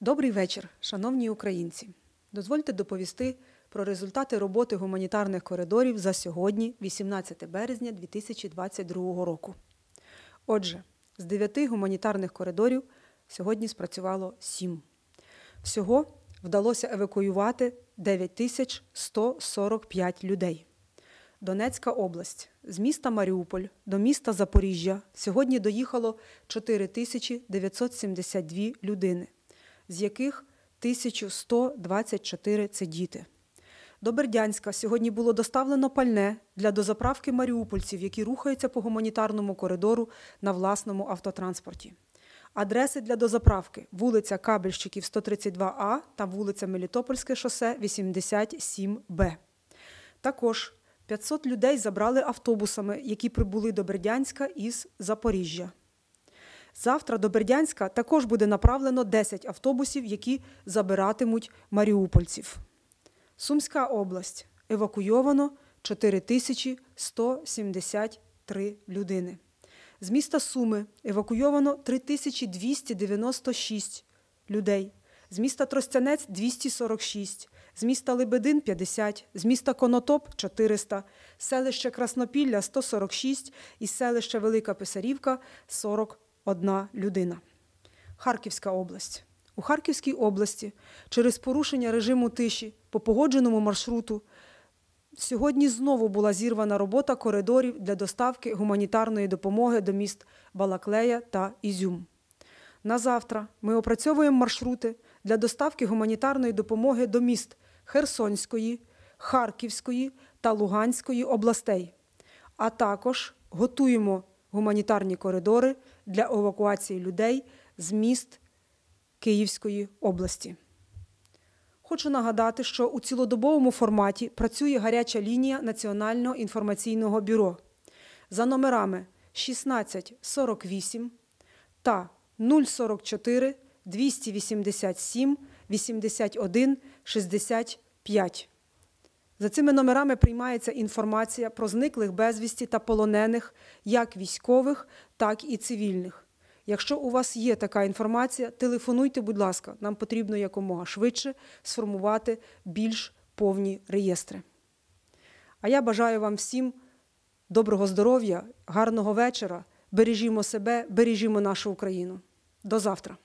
Добрий вечір, шановні українці. Дозвольте доповісти про результати роботи гуманітарних коридорів за сьогодні, 18 березня 2022 року. Отже, з дев'яти гуманітарних коридорів сьогодні спрацювало сім. Всього вдалося евакуювати 9145 людей. Донецька область з міста Маріуполь до міста Запоріжжя сьогодні доїхало 4972 людини з яких 1124 це діти. До Бердянська сьогодні було доставлено пальне для дозаправки маріупольців, які рухаються по гуманітарному коридору на власному автотранспорті. Адреси для дозаправки вулиця Кабельщиків, 132А та вулиця Мелітопольське шосе 87Б. Також 500 людей забрали автобусами, які прибули до Бердянська із Запоріжжя. Завтра до Бердянська також буде направлено 10 автобусів, які забиратимуть маріупольців. Сумська область евакуйовано 4173 людини. З міста Суми евакуйовано 3296 людей. З міста Тростянець 246, з міста Лебедин 50, з міста Конотоп 400, селище Краснопілля 146 і селище Велика Писарівка 40 одна людина. Харківська область. У Харківській області через порушення режиму тиші по погодженому маршруту сьогодні знову була зірвана робота коридорів для доставки гуманітарної допомоги до міст Балаклея та Ізюм. На завтра ми опрацьовуємо маршрути для доставки гуманітарної допомоги до міст Херсонської, Харківської та Луганської областей, а також готуємо гуманітарні коридори для евакуації людей з міст Київської області. Хочу нагадати, що у цілодобовому форматі працює гаряча лінія Національного інформаційного бюро за номерами 1648 та 044 287 81 65. За цими номерами приймається інформація про зниклих безвісті та полонених, як військових, так і цивільних. Якщо у вас є така інформація, телефонуйте, будь ласка, нам потрібно якомога швидше сформувати більш повні реєстри. А я бажаю вам всім доброго здоров'я, гарного вечора. Бережімо себе, бережімо нашу Україну. До завтра.